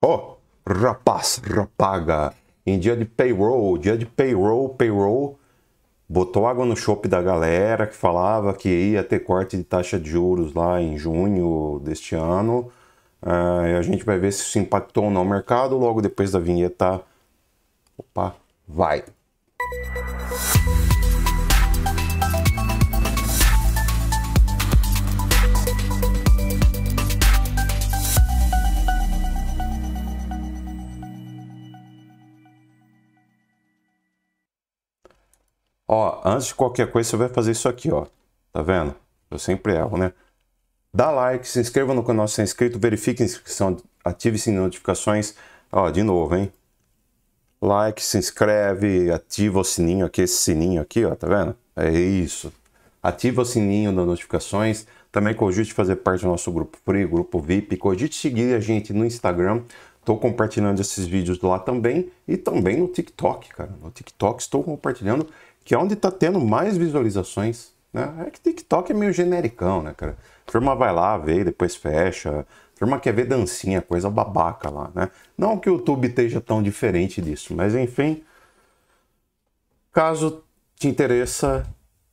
Oh, rapaz, rapaga, em dia de payroll, dia de payroll, payroll, botou água no chope da galera que falava que ia ter corte de taxa de juros lá em junho deste ano. Uh, a gente vai ver se isso impactou ou não o mercado logo depois da vinheta. Opa, vai! Ó, antes de qualquer coisa, você vai fazer isso aqui, ó. Tá vendo? Eu sempre erro, né? Dá like, se inscreva no canal se é inscrito, verifique a inscrição, ative sim notificações. Ó, de novo, hein? Like, se inscreve, ativa o sininho aqui, esse sininho aqui, ó, tá vendo? É isso. Ativa o sininho das notificações. Também cogite fazer parte do nosso grupo free, grupo VIP. Cogite seguir a gente no Instagram. Estou compartilhando esses vídeos lá também e também no TikTok, cara. No TikTok estou compartilhando que é onde está tendo mais visualizações, né? É que TikTok é meio genericão, né, cara? A vai lá, vê, depois fecha. A quer ver dancinha, coisa babaca lá, né? Não que o YouTube esteja tão diferente disso, mas enfim. Caso te interessa,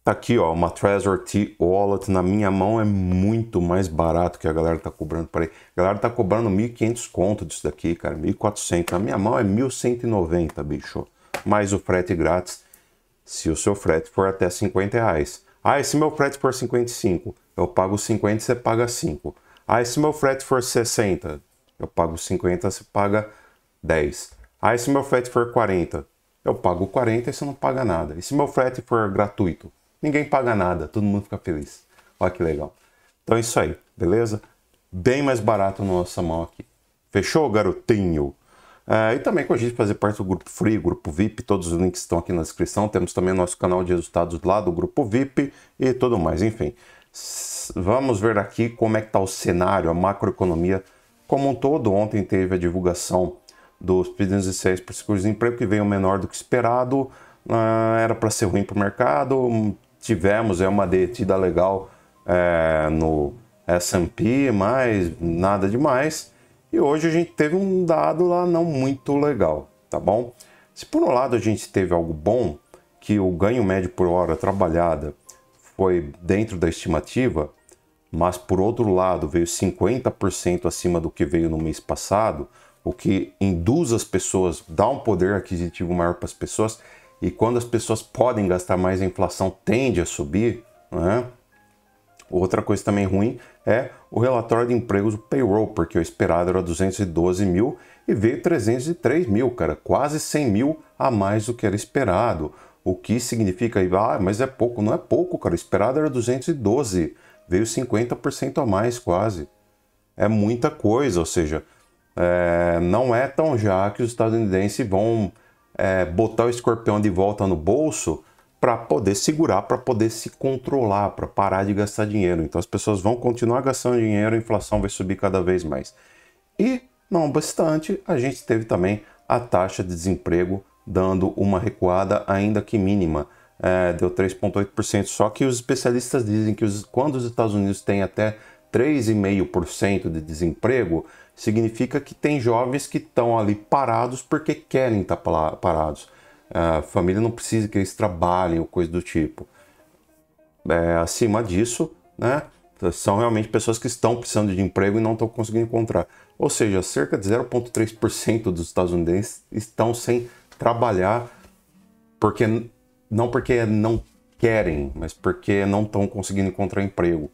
tá aqui, ó, uma Treasure T Wallet na minha mão é muito mais barato que a galera tá cobrando para aí. A galera tá cobrando 1.500 conto disso daqui, cara, 1.400. Na minha mão é 1.190, bicho. Mais o frete grátis se o seu frete for até 50 reais. Ah, se meu frete for 55, eu pago 50 você paga 5. Ah, se meu frete for 60, eu pago 50 você paga 10. Ah, se meu frete for 40, eu pago 40 e você não paga nada. E se meu frete for gratuito? Ninguém paga nada, todo mundo fica feliz. Olha que legal. Então é isso aí, beleza? Bem mais barato no nossa mão aqui. Fechou, garotinho? Uh, e também a gente fazer parte do grupo Free, grupo VIP, todos os links estão aqui na descrição. Temos também nosso canal de resultados lá do grupo VIP e tudo mais. Enfim, vamos ver aqui como é que está o cenário, a macroeconomia como um todo. Ontem teve a divulgação dos pedidos de seis por seguro de emprego, que veio menor do que esperado. Uh, era para ser ruim para o mercado. Hum, tivemos é, uma detida legal é, no S&P, mas nada demais. E hoje a gente teve um dado lá não muito legal, tá bom? Se por um lado a gente teve algo bom, que o ganho médio por hora trabalhada foi dentro da estimativa, mas por outro lado veio 50% acima do que veio no mês passado, o que induz as pessoas, dá um poder aquisitivo maior para as pessoas, e quando as pessoas podem gastar mais, a inflação tende a subir. Né? Outra coisa também ruim é o relatório de empregos, o payroll, porque o esperado era 212 mil e veio 303 mil, cara, quase 100 mil a mais do que era esperado. O que significa aí, ah, mas é pouco, não é pouco, cara, o esperado era 212, veio 50% a mais quase. É muita coisa, ou seja, é, não é tão já que os estadunidenses vão é, botar o escorpião de volta no bolso para poder segurar, para poder se controlar, para parar de gastar dinheiro. Então as pessoas vão continuar gastando dinheiro, a inflação vai subir cada vez mais. E, não bastante, a gente teve também a taxa de desemprego dando uma recuada, ainda que mínima, é, deu 3,8%. Só que os especialistas dizem que os, quando os Estados Unidos têm até 3,5% de desemprego, significa que tem jovens que estão ali parados porque querem estar tá parados a família não precisa que eles trabalhem ou coisa do tipo. É, acima disso, né, são realmente pessoas que estão precisando de emprego e não estão conseguindo encontrar. Ou seja, cerca de 0,3% dos estadunidenses estão sem trabalhar, porque não porque não querem, mas porque não estão conseguindo encontrar emprego.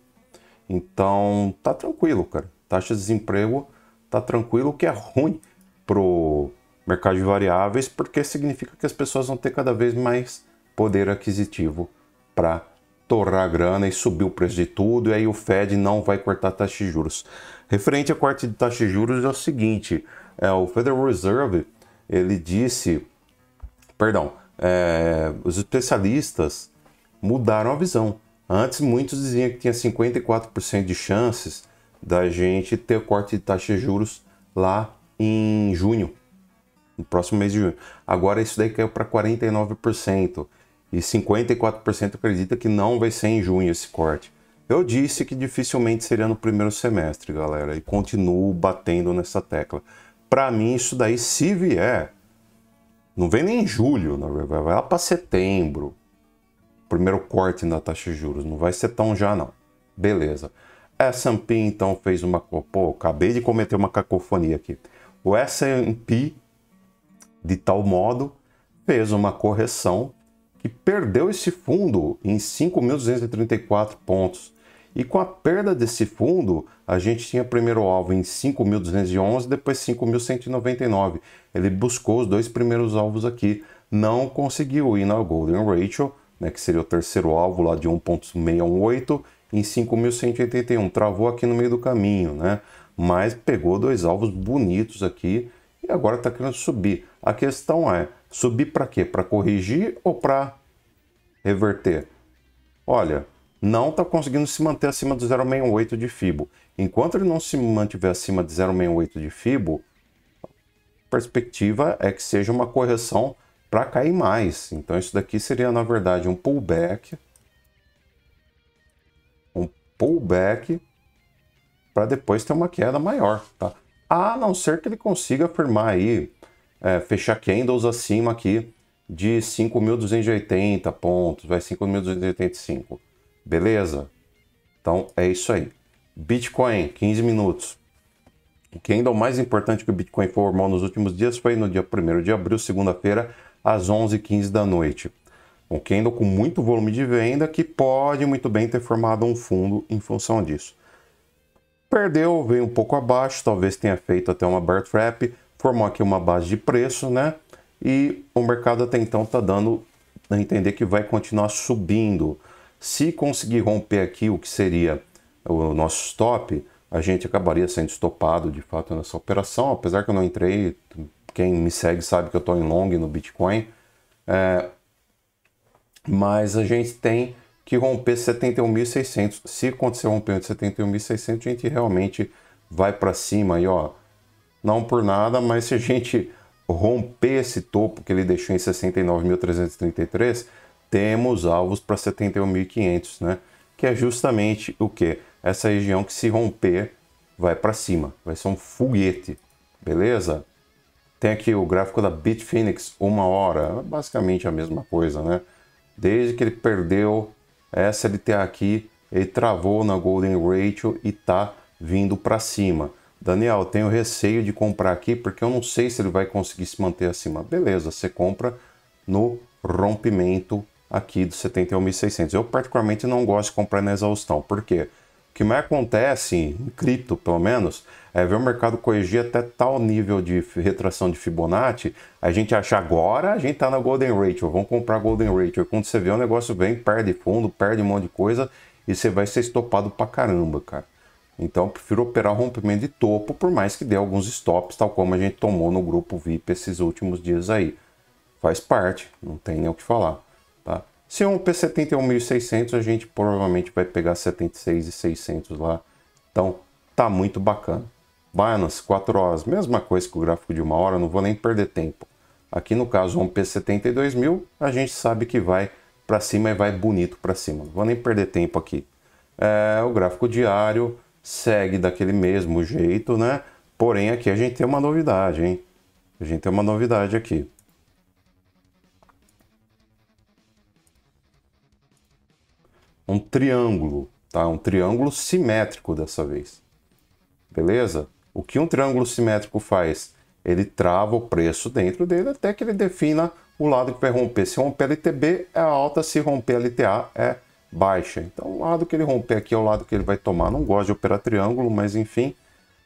Então, tá tranquilo, cara. Taxa de desemprego tá tranquilo, o que é ruim pro mercado de variáveis, porque significa que as pessoas vão ter cada vez mais poder aquisitivo para torrar a grana e subir o preço de tudo, e aí o Fed não vai cortar taxa de juros. Referente à corte de taxa de juros é o seguinte, é, o Federal Reserve, ele disse, perdão, é, os especialistas mudaram a visão. Antes muitos diziam que tinha 54% de chances da gente ter corte de taxa de juros lá em junho no próximo mês de junho. Agora isso daí caiu para 49%. E 54% acredita que não vai ser em junho esse corte. Eu disse que dificilmente seria no primeiro semestre, galera, e continuo batendo nessa tecla. Para mim, isso daí, se vier, não vem nem em julho, vai lá para setembro. Primeiro corte na taxa de juros, não vai ser tão já não. Beleza. S&P então fez uma... Pô, acabei de cometer uma cacofonia aqui. O S&P de tal modo, fez uma correção que perdeu esse fundo em 5.234 pontos. E com a perda desse fundo, a gente tinha primeiro alvo em 5.211, depois 5.199. Ele buscou os dois primeiros alvos aqui, não conseguiu ir na Golden Ratio, né, que seria o terceiro alvo lá de 1.618, em 5.181. Travou aqui no meio do caminho, né? Mas pegou dois alvos bonitos aqui e agora está querendo subir. A questão é, subir para quê? Para corrigir ou para reverter? Olha, não está conseguindo se manter acima de 0,68 de FIBO. Enquanto ele não se mantiver acima de 0,68 de FIBO, a perspectiva é que seja uma correção para cair mais. Então isso daqui seria, na verdade, um pullback. Um pullback para depois ter uma queda maior, tá? A não ser que ele consiga firmar aí é, fechar candles acima aqui de 5.280 pontos, vai 5.285. Beleza? Então é isso aí. Bitcoin, 15 minutos. O candle mais importante que o Bitcoin formou nos últimos dias foi no dia 1 de abril, segunda-feira, às 11h15 da noite. Um candle com muito volume de venda que pode muito bem ter formado um fundo em função disso. Perdeu, veio um pouco abaixo, talvez tenha feito até uma bear trap, formou aqui uma base de preço, né? E o mercado até então está dando a entender que vai continuar subindo. Se conseguir romper aqui o que seria o nosso stop, a gente acabaria sendo estopado de fato nessa operação, apesar que eu não entrei, quem me segue sabe que eu estou em long no Bitcoin, é, mas a gente tem que romper 71.600, se acontecer um rompimento de 71.600, a gente realmente vai para cima aí, ó, não por nada, mas se a gente romper esse topo que ele deixou em 69.333, temos alvos para 71.500, né? Que é justamente o que? Essa região que se romper vai para cima, vai ser um foguete, beleza? Tem aqui o gráfico da Bitfinex, uma hora, é basicamente a mesma coisa, né? Desde que ele perdeu essa LTA aqui, ele travou na Golden Ratio e tá vindo para cima. Daniel, tenho receio de comprar aqui porque eu não sei se ele vai conseguir se manter acima. Beleza, você compra no rompimento aqui do 71.600. Eu particularmente não gosto de comprar na exaustão, por quê? O que mais acontece, em cripto pelo menos, é ver o mercado corrigir até tal nível de retração de Fibonacci, a gente acha agora, a gente está na Golden Ratio, vamos comprar Golden Ratio. Quando você vê o negócio vem, perde fundo, perde um monte de coisa e você vai ser estopado pra caramba, cara. Então, eu prefiro operar rompimento de topo, por mais que dê alguns stops, tal como a gente tomou no grupo VIP esses últimos dias aí. Faz parte, não tem nem o que falar. Tá? Se é um P71600, a gente provavelmente vai pegar 76600 lá. Então, tá muito bacana. Binance, 4 horas, mesma coisa que o gráfico de uma hora, não vou nem perder tempo. Aqui no caso, um P72000, a gente sabe que vai para cima e vai bonito para cima. Não vou nem perder tempo aqui. É, o gráfico diário, segue daquele mesmo jeito, né? Porém, aqui a gente tem uma novidade, hein? A gente tem uma novidade aqui. Um triângulo, tá? Um triângulo simétrico dessa vez. Beleza? O que um triângulo simétrico faz? Ele trava o preço dentro dele até que ele defina o lado que vai romper. Se romper LTB é alta, se romper LTA é alta baixa. Então, o lado que ele romper aqui é o lado que ele vai tomar. Não gosto de operar triângulo, mas enfim.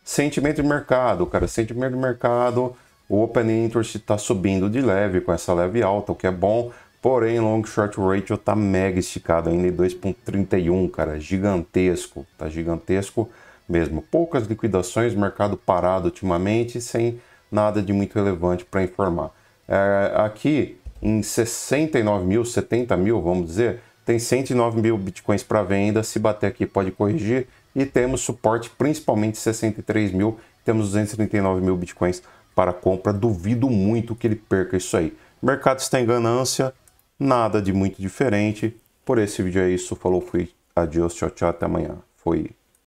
Sentimento de mercado, cara. Sentimento de mercado. O Open Interest está subindo de leve com essa leve alta, o que é bom. Porém, long short ratio está mega esticado ainda em 2.31, cara. Gigantesco. Tá gigantesco mesmo. Poucas liquidações, mercado parado ultimamente, sem nada de muito relevante para informar. É, aqui em 69 mil, 70 mil, vamos dizer, tem 109 mil bitcoins para venda, se bater aqui pode corrigir, e temos suporte principalmente 63 mil, temos 239 mil bitcoins para compra, duvido muito que ele perca isso aí. mercado está em ganância, nada de muito diferente, por esse vídeo é isso, falou, fui, adiós, tchau, tchau, até amanhã, foi.